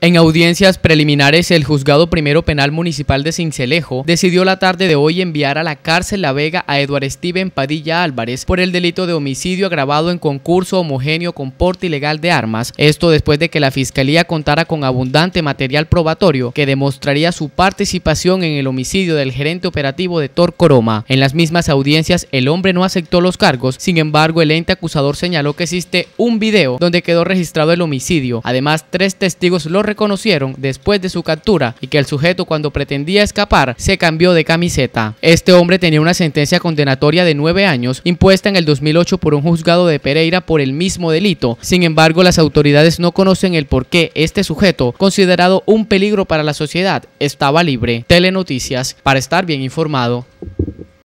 En audiencias preliminares, el Juzgado Primero Penal Municipal de Cincelejo decidió la tarde de hoy enviar a la cárcel La Vega a Eduardo Steven Padilla Álvarez por el delito de homicidio agravado en concurso homogéneo con porte ilegal de armas. Esto después de que la Fiscalía contara con abundante material probatorio que demostraría su participación en el homicidio del gerente operativo de Coroma. En las mismas audiencias, el hombre no aceptó los cargos, sin embargo, el ente acusador señaló que existe un video donde quedó registrado el homicidio. Además, tres testigos lo reconocieron después de su captura y que el sujeto cuando pretendía escapar se cambió de camiseta. Este hombre tenía una sentencia condenatoria de nueve años impuesta en el 2008 por un juzgado de Pereira por el mismo delito. Sin embargo, las autoridades no conocen el por qué este sujeto, considerado un peligro para la sociedad, estaba libre. Telenoticias, para estar bien informado.